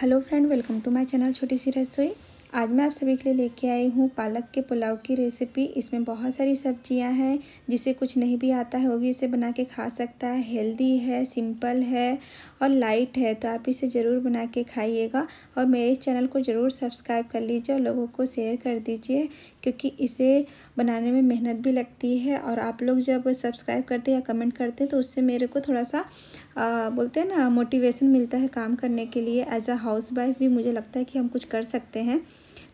hello friend welcome to my channel छोटी सी रसोई आज मैं आप सभी के लिए लेके आई हूँ पालक के पुलाव की रेसिपी इसमें बहुत सारी सब्जियाँ हैं जिसे कुछ नहीं भी आता है वो भी इसे बना के खा सकता है हेल्दी है सिंपल है और लाइट है तो आप इसे ज़रूर बना के खाइएगा और मेरे इस चैनल को ज़रूर सब्सक्राइब कर लीजिए और लोगों को शेयर कर दीजिए क्योंकि इसे बनाने में मेहनत भी लगती है और आप लोग जब सब्सक्राइब करते हैं या कमेंट करते हैं तो उससे मेरे को थोड़ा सा आ, बोलते हैं ना मोटिवेशन मिलता है काम करने के लिए एज अ हाउस वाइफ भी मुझे लगता है कि हम कुछ कर सकते हैं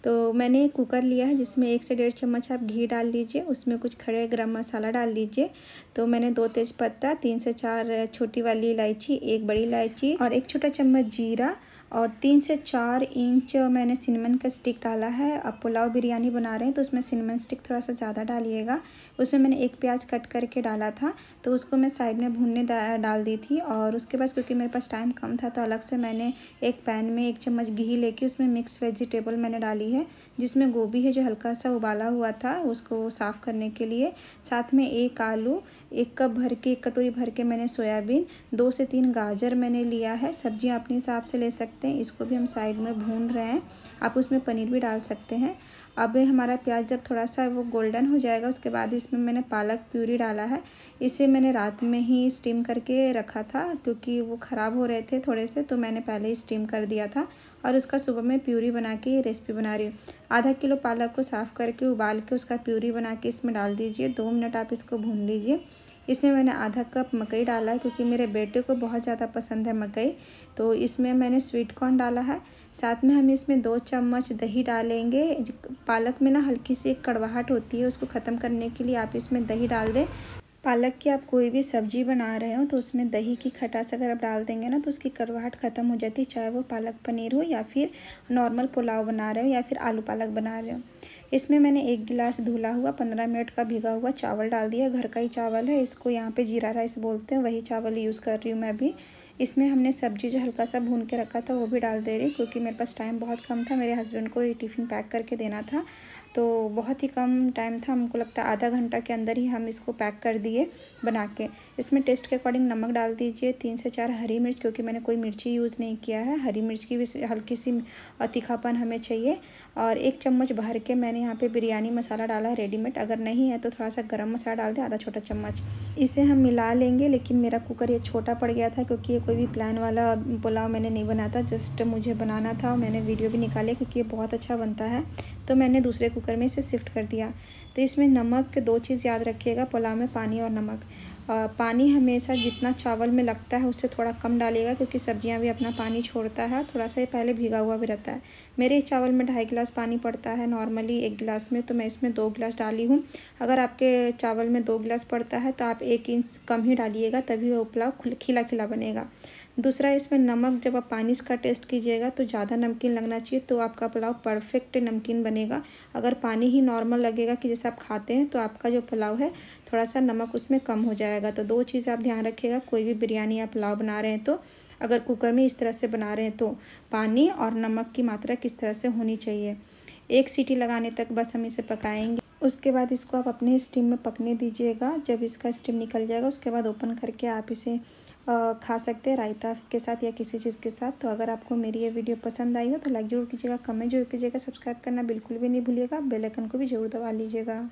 तो मैंने कुकर लिया है जिसमें एक से डेढ़ चम्मच आप घी डाल लीजिए उसमें कुछ खड़े गरम मसाला डाल लीजिए तो मैंने दो तेज़पत्ता तीन से चार छोटी वाली इलायची एक बड़ी इलायची और एक छोटा चम्मच जीरा और तीन से चार इंच मैंने सिनेमन का स्टिक डाला है आप पुलाव बिरयानी बना रहे हैं तो उसमें सिनेमन स्टिक थोड़ा सा ज़्यादा डालिएगा उसमें मैंने एक प्याज कट करके डाला था तो उसको मैं साइड में भूनने डाल दी थी और उसके बाद क्योंकि मेरे पास टाइम कम था तो अलग से मैंने एक पैन में एक चम्मच घी लेके उसमें मिक्स वेजिटेबल मैंने डाली है जिसमें गोभी है जो हल्का सा उबाला हुआ था उसको साफ़ करने के लिए साथ में एक आलू एक कप भर के एक कटोरी भर के मैंने सोयाबीन दो से तीन गाजर मैंने लिया है सब्जी अपने हिसाब से ले सकते हैं इसको भी हम साइड में भून रहे हैं आप उसमें पनीर भी डाल सकते हैं अब हमारा प्याज जब थोड़ा सा वो गोल्डन हो जाएगा उसके बाद इसमें मैंने पालक प्यूरी डाला है इसे मैंने रात में ही स्टीम करके रखा था क्योंकि वो ख़राब हो रहे थे थोड़े से तो मैंने पहले ही स्टीम कर दिया था और उसका सुबह में प्यूरी बना के रेसिपी बना रही हूँ आधा किलो पालक को साफ़ करके उबाल के उसका प्यूरी बना के इसमें डाल दीजिए दो मिनट आप इसको भून लीजिए इसमें मैंने आधा कप मकई डाला है क्योंकि मेरे बेटे को बहुत ज़्यादा पसंद है मकई तो इसमें मैंने स्वीट कॉर्न डाला है साथ में हम इसमें दो चम्मच दही डालेंगे पालक में ना हल्की सी एक कड़वाहट होती है उसको ख़त्म करने के लिए आप इसमें दही डाल दें पालक की आप कोई भी सब्जी बना रहे हो तो उसमें दही की खटास अगर आप डाल देंगे ना तो उसकी करवाहट ख़त्म हो जाती है चाहे वो पालक पनीर हो या फिर नॉर्मल पुलाव बना रहे हो या फिर आलू पालक बना रहे हो इसमें मैंने एक गिलास धुला हुआ पंद्रह मिनट का भिगा हुआ चावल डाल दिया घर का ही चावल है इसको यहाँ पर जीरा राइस बोलते हैं वही चावल यूज़ कर रही हूँ मैं अभी इसमें हमने सब्जी जो हल्का सा भून के रखा था वो भी डाल दे रही क्योंकि मेरे पास टाइम बहुत कम था मेरे हस्बैंड को ये टिफ़िन पैक करके देना था तो बहुत ही कम टाइम था हमको लगता है आधा घंटा के अंदर ही हम इसको पैक कर दिए बना के इसमें टेस्ट के अकॉर्डिंग नमक डाल दीजिए तीन से चार हरी मिर्च क्योंकि मैंने कोई मिर्ची यूज़ नहीं किया है हरी मिर्च की भी हल्की सी तीखापन हमें चाहिए और एक चम्मच भर के मैंने यहाँ पे बिरयानी मसाला डाला है रेडीमेड अगर नहीं है तो थोड़ा सा गर्म मसाला डाल दें आधा छोटा चम्मच इसे हम मिला लेंगे लेकिन मेरा कुकर ये छोटा पड़ गया था क्योंकि ये कोई भी प्लान वाला पुलाव मैंने नहीं बनाया था जस्ट मुझे बनाना था और मैंने वीडियो भी निकाले क्योंकि ये बहुत अच्छा बनता है तो मैंने दूसरे कुकर में इसे शिफ्ट कर दिया तो इसमें नमक दो चीज़ याद रखिएगा पुलाव में पानी और नमक आ, पानी हमेशा जितना चावल में लगता है उससे थोड़ा कम डालिएगा क्योंकि सब्जियां भी अपना पानी छोड़ता है थोड़ा सा ये पहले भीगा हुआ भी रहता है मेरे चावल में ढाई गिलास पानी पड़ता है नॉर्मली एक गिलास में तो मैं इसमें दो गिलास डाली हूँ अगर आपके चावल में दो गिलास पड़ता है तो आप एक इंच कम ही डालिएगा तभी वो पुलाव खिला खिला बनेगा दूसरा इसमें नमक जब आप पानी इसका टेस्ट कीजिएगा तो ज़्यादा नमकीन लगना चाहिए तो आपका पुलाव परफेक्ट नमकीन बनेगा अगर पानी ही नॉर्मल लगेगा कि जैसे आप खाते हैं तो आपका जो पुलाव है थोड़ा सा नमक उसमें कम हो जाएगा तो दो चीज़ आप ध्यान रखिएगा कोई भी बिरयानी या पुलाव बना रहे हैं तो अगर कुकर में इस तरह से बना रहे हैं तो पानी और नमक की मात्रा किस तरह से होनी चाहिए एक सीटी लगाने तक बस हम इसे पकाएंगे उसके बाद इसको आप अपने स्टीम में पकने दीजिएगा जब इसका स्टीम निकल जाएगा उसके बाद ओपन करके आप इसे खा सकते हैं रायता के साथ या किसी चीज़ के साथ तो अगर आपको मेरी ये वीडियो पसंद आई हो तो लाइक जरूर कीजिएगा कमेंट जरूर कीजिएगा सब्सक्राइब करना बिल्कुल भी नहीं भूलिएगा बेल आइकन को भी जरूर दबा लीजिएगा